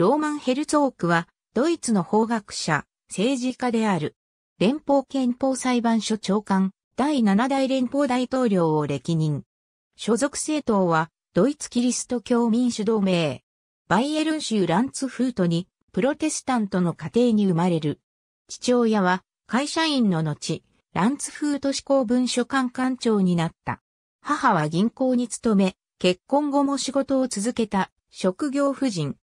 ローマン・ヘルツォークは、ドイツの法学者、政治家である。連邦憲法裁判所長官、第7代連邦大統領を歴任。所属政党は、ドイツキリスト教民主同盟。バイエルン州ランツフートに、プロテスタントの家庭に生まれる。父親は、会社員の後、ランツフート志向文書館館長になった。母は銀行に勤め、結婚後も仕事を続けた職業婦人。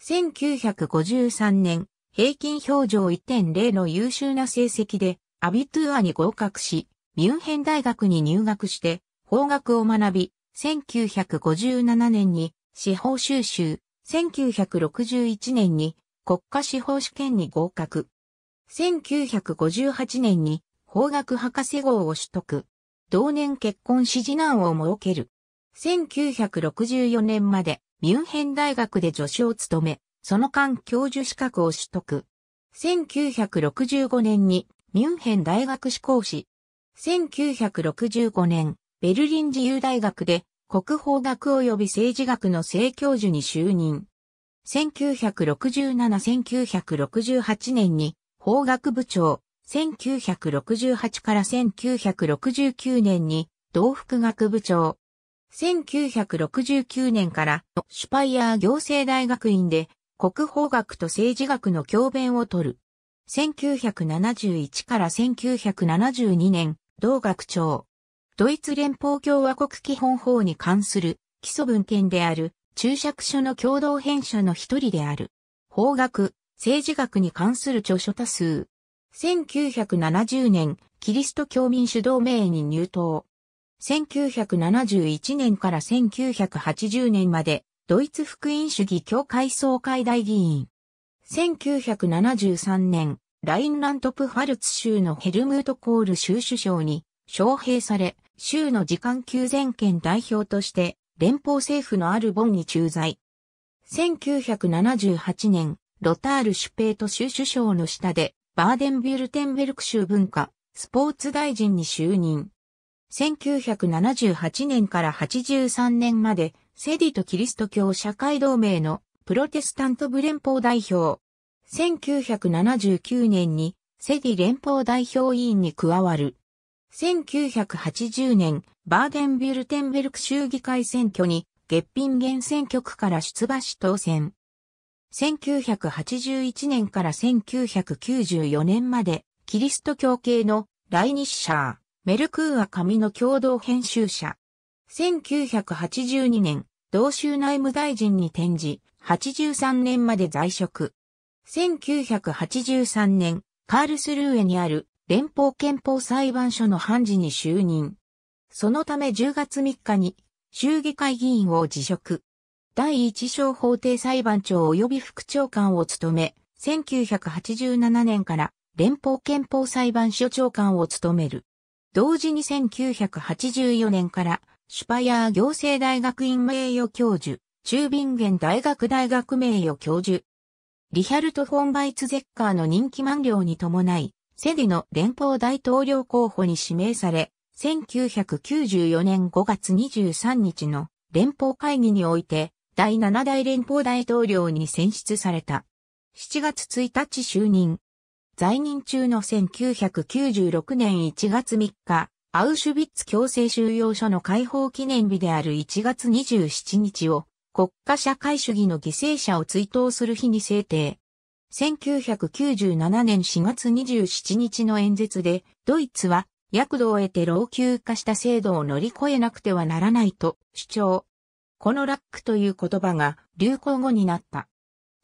1953年、平均表情1.0の優秀な成績で、アビトゥアに合格し、ミュンヘン大学に入学して、法学を学び、1957年に司法修習、1961年に国家司法試験に合格。1958年に法学博士号を取得。同年結婚し次男を設ける。1964年までミュンヘン大学で助手を務め、その間教授資格を取得。1965年にミュンヘン大学志向士。1965年、ベルリン自由大学で国法学及び政治学の正教授に就任。1967-1968年に法学部長、1968から1969年に同福学部長、1969年からシュパイヤー行政大学院で国法学と政治学の教鞭を取る。1971から1972年、同学長。ドイツ連邦共和国基本法に関する基礎文献である注釈書の共同編者の一人である。法学、政治学に関する著書多数。1970年、キリスト教民主同盟に入党。1971年から1980年まで、ドイツ福音主義協会総会大議員。1973年、ラインラントプファルツ州のヘルムート・コール州首相に招聘され、州の時間急全権代表として、連邦政府のあるボンに駐在。1978年、ロタール・シュペート州首相の下で、バーデンビュルテンベルク州文化、スポーツ大臣に就任。1978年から83年まで、セディとキリスト教社会同盟のプロテスタント部連邦代表。1979年にセディ連邦代表委員に加わる。1980年、バーデンビュルテンベルク州議会選挙に、月品原選挙区から出馬し当選。1981年から1994年まで、キリスト教系の来日者。メルクーア紙の共同編集者。1982年、同州内務大臣に転じ、83年まで在職。1983年、カールスルーエにある連邦憲法裁判所の判事に就任。そのため10月3日に州議会議員を辞職。第一小法廷裁判長及び副長官を務め、1987年から連邦憲法裁判所長官を務める。同時に1984年からシュパヤー行政大学院名誉教授、中ビンゲン大学大学名誉教授。リヒャルト・フォン・バイツゼッカーの人気満了に伴い、セディの連邦大統領候補に指名され、1994年5月23日の連邦会議において、第7代連邦大統領に選出された。7月1日就任、在任中の1996年1月3日、アウシュビッツ強制収容所の解放記念日である1月27日を国家社会主義の犠牲者を追悼する日に制定。1997年4月27日の演説で、ドイツは、躍動を得て老朽化した制度を乗り越えなくてはならないと主張。このラックという言葉が流行語になった。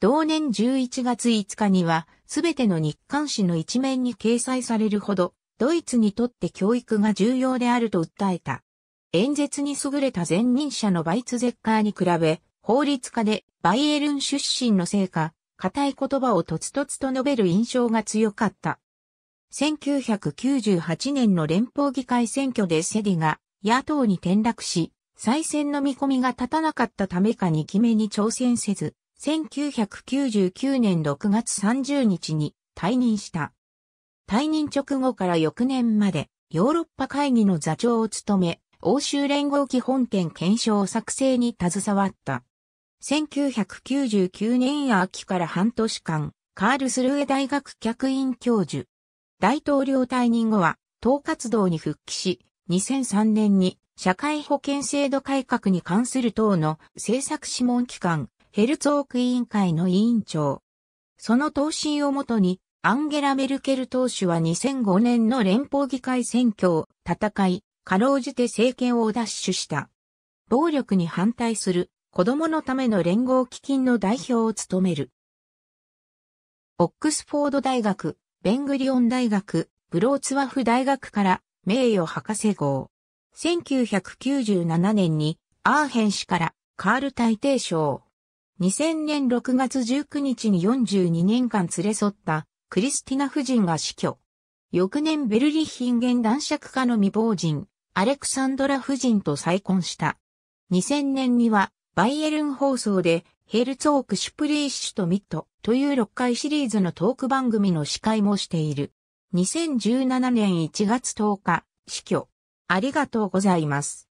同年11月5日には、すべての日刊誌の一面に掲載されるほど、ドイツにとって教育が重要であると訴えた。演説に優れた前任者のバイツゼッカーに比べ、法律家でバイエルン出身のせいか、固い言葉をとつとつと述べる印象が強かった。1998年の連邦議会選挙でセディが野党に転落し、再選の見込みが立たなかったためか2期目に挑戦せず、1999年6月30日に退任した。退任直後から翌年までヨーロッパ会議の座長を務め、欧州連合基本点検証作成に携わった。1999年秋から半年間、カールスルーエ大学客員教授。大統領退任後は、党活動に復帰し、2003年に社会保険制度改革に関する党の政策諮問機関、ヘルツォーク委員会の委員長。その答申をもとに、アンゲラ・メルケル党首は2005年の連邦議会選挙を戦い、かろうじて政権を奪取した。暴力に反対する子供のための連合基金の代表を務める。オックスフォード大学、ベングリオン大学、ブローツワフ大学から名誉博士号。1997年にアーヘン氏からカール大帝賞。2000年6月19日に42年間連れ添ったクリスティナ夫人が死去。翌年ベルリヒンゲン男爵家の未亡人、アレクサンドラ夫人と再婚した。2000年にはバイエルン放送でヘルツォーク・シュプリーシュとミットという6回シリーズのトーク番組の司会もしている。2017年1月10日、死去。ありがとうございます。